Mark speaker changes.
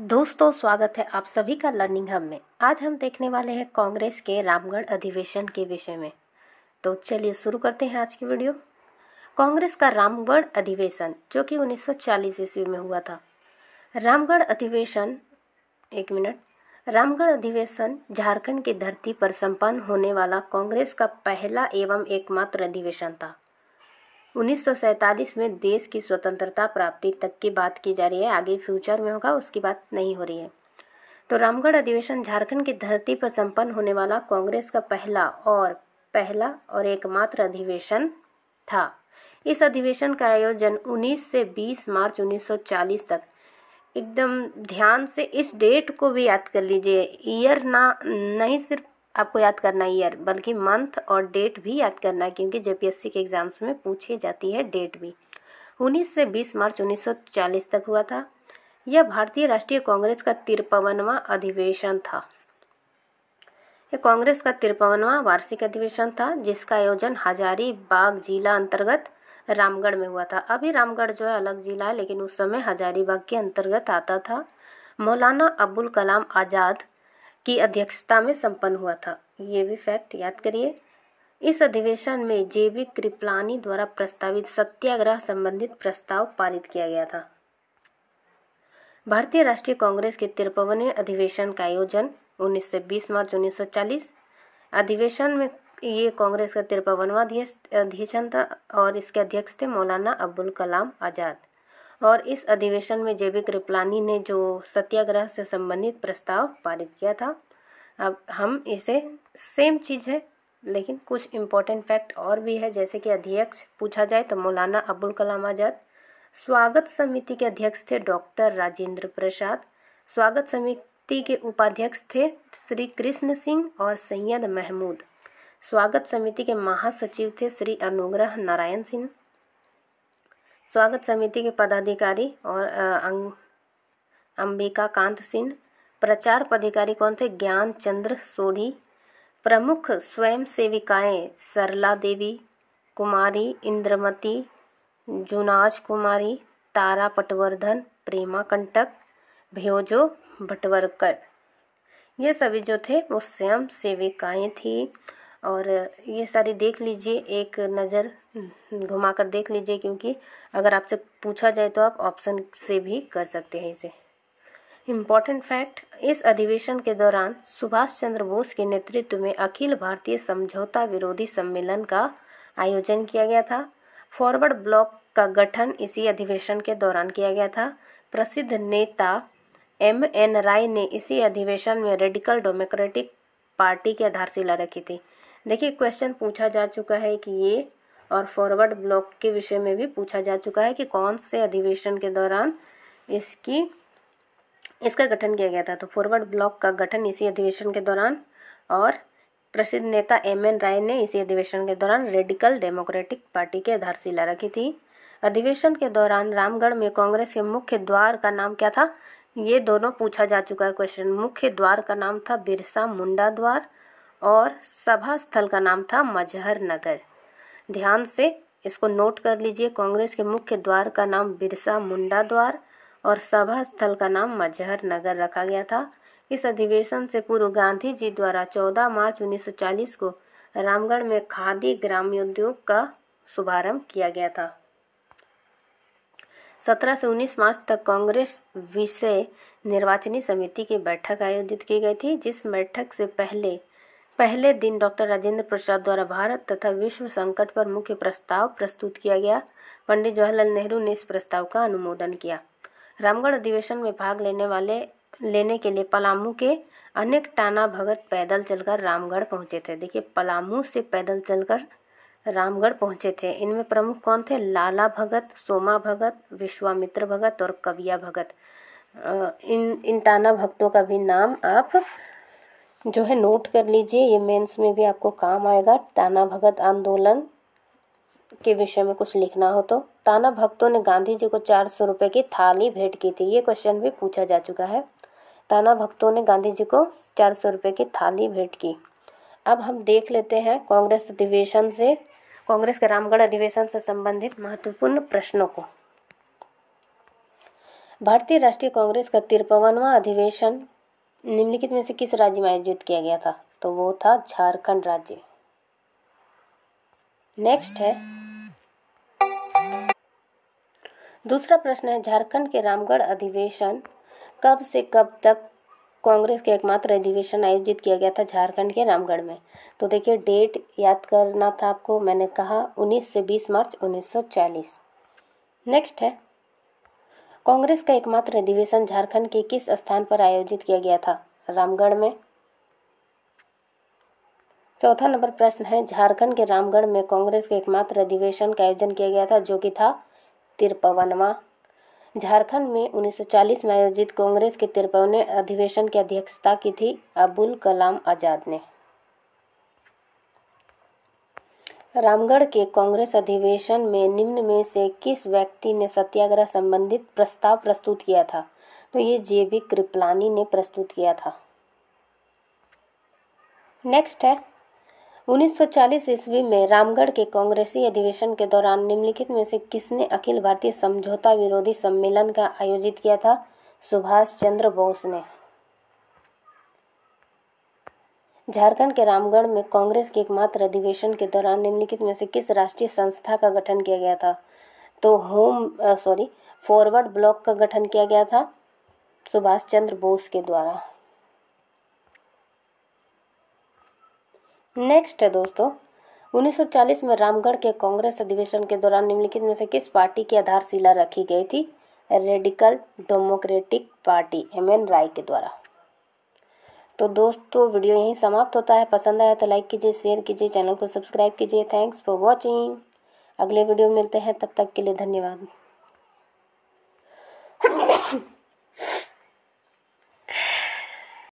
Speaker 1: दोस्तों स्वागत है आप सभी का लर्निंग हब में आज हम देखने वाले हैं कांग्रेस के रामगढ़ अधिवेशन के विषय में तो चलिए शुरू करते हैं आज की वीडियो कांग्रेस का रामगढ़ अधिवेशन जो कि 1940 ईस्वी में हुआ था रामगढ़ अधिवेशन एक मिनट रामगढ़ अधिवेशन झारखंड की धरती पर संपन्न होने वाला कांग्रेस का पहला एवं एकमात्र अधिवेशन था 1947 में देश की स्वतंत्रता प्राप्ति तक की बात की जा रही है आगे फ्यूचर में होगा उसकी बात नहीं हो रही है तो रामगढ़ अधिवेशन झारखंड की धरती पर संपन्न होने वाला कांग्रेस का पहला और पहला और एकमात्र अधिवेशन था इस अधिवेशन का आयोजन 19 से 20 मार्च 1940 तक एकदम ध्यान से इस डेट को भी याद कर लीजिए ईयर ना नहीं सिर्फ आपको याद करना ईयर बल्कि मंथ और डेट भी याद करना है क्योंकि जे के एग्ज़ाम्स में पूछी जाती है डेट भी 19 से 20 मार्च 1940 तक हुआ था यह भारतीय राष्ट्रीय कांग्रेस का तिरपनवा अधिवेशन था यह कांग्रेस का तिरपनवा वार्षिक अधिवेशन था जिसका आयोजन हजारी बाग जिला अंतर्गत रामगढ़ में हुआ था अभी रामगढ़ जो है अलग जिला है लेकिन उस समय हजारीबाग के अंतर्गत आता था मौलाना अबुल कलाम आज़ाद की अध्यक्षता में संपन्न हुआ था ये भी फैक्ट याद करिए इस अधिवेशन में जेबी कृपलानी द्वारा प्रस्तावित सत्याग्रह संबंधित प्रस्ताव पारित किया गया था भारतीय राष्ट्रीय कांग्रेस के तिरपवनवे अधिवेशन का आयोजन 19 से 20 मार्च 1940 अधिवेशन में ये कांग्रेस का तिरपवनवा अधिवेशन था और इसके अध्यक्ष थे मौलाना अब्दुल कलाम आज़ाद और इस अधिवेशन में जे बी कृपलानी ने जो सत्याग्रह से संबंधित प्रस्ताव पारित किया था अब हम इसे सेम चीज़ है लेकिन कुछ इम्पोर्टेंट फैक्ट और भी है जैसे कि अध्यक्ष पूछा जाए तो मौलाना अबुल कलाम आज़ाद स्वागत समिति के अध्यक्ष थे डॉक्टर राजेंद्र प्रसाद स्वागत समिति के उपाध्यक्ष थे श्री कृष्ण सिंह और सैयद महमूद स्वागत समिति के महासचिव थे श्री अनुग्रह नारायण सिंह स्वागत समिति के पदाधिकारी और अंबिका कांत सिंह प्रचार पदाधिकारी कौन थे ज्ञान चंद्र सोढ़ी प्रमुख स्वयं सेविकाएँ सरला देवी कुमारी इंद्रमती जुनाज कुमारी तारा पटवर्धन प्रेमा कंटक भ्योजो भटवरकर ये सभी जो थे वो स्वयं सेविकाएँ थी और ये सारी देख लीजिए एक नज़र हम्म, घुमाकर देख लीजिए क्योंकि अगर आपसे पूछा जाए तो आप ऑप्शन से भी कर सकते हैं इसे इम्पॉर्टेंट फैक्ट इस अधिवेशन के दौरान सुभाष चंद्र बोस के नेतृत्व में अखिल भारतीय समझौता विरोधी सम्मेलन का आयोजन किया गया था फॉरवर्ड ब्लॉक का गठन इसी अधिवेशन के दौरान किया गया था प्रसिद्ध नेता एम एन राय ने इसी अधिवेशन में रेडिकल डेमोक्रेटिक पार्टी की आधारशिला रखी थी देखिए क्वेश्चन पूछा जा चुका है कि ये और फॉरवर्ड ब्लॉक के विषय में भी पूछा जा चुका है कि कौन से अधिवेशन के दौरान इसकी इसका गठन किया गया था तो फॉरवर्ड ब्लॉक का गठन इसी अधिवेशन के दौरान और प्रसिद्ध नेता एम एन राय ने इसी अधिवेशन के दौरान रेडिकल डेमोक्रेटिक पार्टी की आधारशिला रखी थी अधिवेशन के दौरान रामगढ़ में कांग्रेस के मुख्य द्वार का नाम क्या था ये दोनों पूछा जा चुका है क्वेश्चन मुख्य द्वार का नाम था बिरसा मुंडा द्वार और सभा स्थल का नाम था मजहर नगर ध्यान से इसको नोट कर लीजिए कांग्रेस के मुख्य द्वार का नाम बिरसा मुंडा द्वार और सभा स्थल का नाम मजहर नगर रखा गया था इस अधिवेशन से पूर्व गांधी जी द्वारा 14 मार्च 1940 को रामगढ़ में खादी ग्रामोद्योग का शुभारंभ किया गया था 17 से 19 मार्च तक कांग्रेस विषय निर्वाचनी समिति की बैठक आयोजित की गई थी जिस बैठक से पहले पहले दिन डॉक्टर राजेंद्र प्रसाद द्वारा भारत तथा विश्व संकट पर मुख्य प्रस्ताव प्रस्तुत किया गया पंडित जवाहरलाल नेहरू ने इस प्रस्ताव का अनुमोदन किया रामगढ़ अधिवेशन में भाग लेने वाले लेने के लिए पलामू के अनेक टाना भगत पैदल चलकर रामगढ़ पहुंचे थे देखिए पलामू से पैदल चलकर रामगढ़ पहुंचे थे इनमें प्रमुख कौन थे लाला भगत सोमा भगत विश्वामित्र भगत और कविया भगत इन इन टाना भक्तों का भी नाम आप जो है नोट कर लीजिए ये मेंस में भी आपको काम आएगा ताना भगत आंदोलन के विषय में कुछ लिखना हो तो ताना भक्तों ने गांधी जी को चार सौ रुपये की थाली भेंट की थी ये क्वेश्चन भी पूछा जा चुका है ताना भक्तों ने गांधी जी को चार सौ रुपये की थाली भेंट की अब हम देख लेते हैं कांग्रेस अधिवेशन से कांग्रेस के रामगढ़ अधिवेशन से संबंधित महत्वपूर्ण प्रश्नों को भारतीय राष्ट्रीय कांग्रेस का तिरपनवा अधिवेशन निम्नलिखित में से किस राज्य में आयोजित किया गया था तो वो था झारखंड राज्य नेक्स्ट है दूसरा प्रश्न है झारखंड के रामगढ़ अधिवेशन कब से कब तक कांग्रेस के एकमात्र अधिवेशन आयोजित किया गया था झारखंड के रामगढ़ में तो देखिए डेट याद करना था आपको मैंने कहा 19 से 20 मार्च 1940 नेक्स्ट है कांग्रेस का एकमात्र अधिवेशन झारखंड के किस स्थान पर आयोजित किया गया था रामगढ़ में चौथा नंबर प्रश्न है झारखंड के रामगढ़ में कांग्रेस के एकमात्र अधिवेशन का आयोजन किया गया था जो कि था तिरपवनवा झारखंड में 1940 में आयोजित कांग्रेस के तिरपनवे अधिवेशन की अध्यक्षता की थी अबुल कलाम आज़ाद ने रामगढ़ के कांग्रेस अधिवेशन में निम्न में से किस व्यक्ति ने सत्याग्रह संबंधित प्रस्ताव प्रस्तुत किया था तो ये जे बी कृपलानी ने प्रस्तुत किया था नेक्स्ट है 1940 ईस्वी में रामगढ़ के कांग्रेसी अधिवेशन के दौरान निम्नलिखित में से किसने अखिल भारतीय समझौता विरोधी सम्मेलन का आयोजित किया था सुभाष चंद्र बोस ने झारखंड के रामगढ़ में कांग्रेस के एकमात्र अधिवेशन के दौरान निम्नलिखित में से किस राष्ट्रीय संस्था का गठन किया गया था तो होम सॉरी फॉरवर्ड ब्लॉक का गठन किया गया था सुभाष चंद्र बोस के द्वारा नेक्स्ट है दोस्तों 1940 में रामगढ़ के कांग्रेस अधिवेशन के दौरान निम्नलिखित में से किस पार्टी की आधारशिला रखी गई थी Radical Democratic Party M N Roy के द्वारा तो दोस्तों वीडियो यहीं समाप्त होता है पसंद आया तो लाइक कीजिए शेयर कीजिए चैनल को सब्सक्राइब कीजिए थैंक्स फॉर वॉचिंग अगले वीडियो मिलते हैं तब तक के लिए धन्यवाद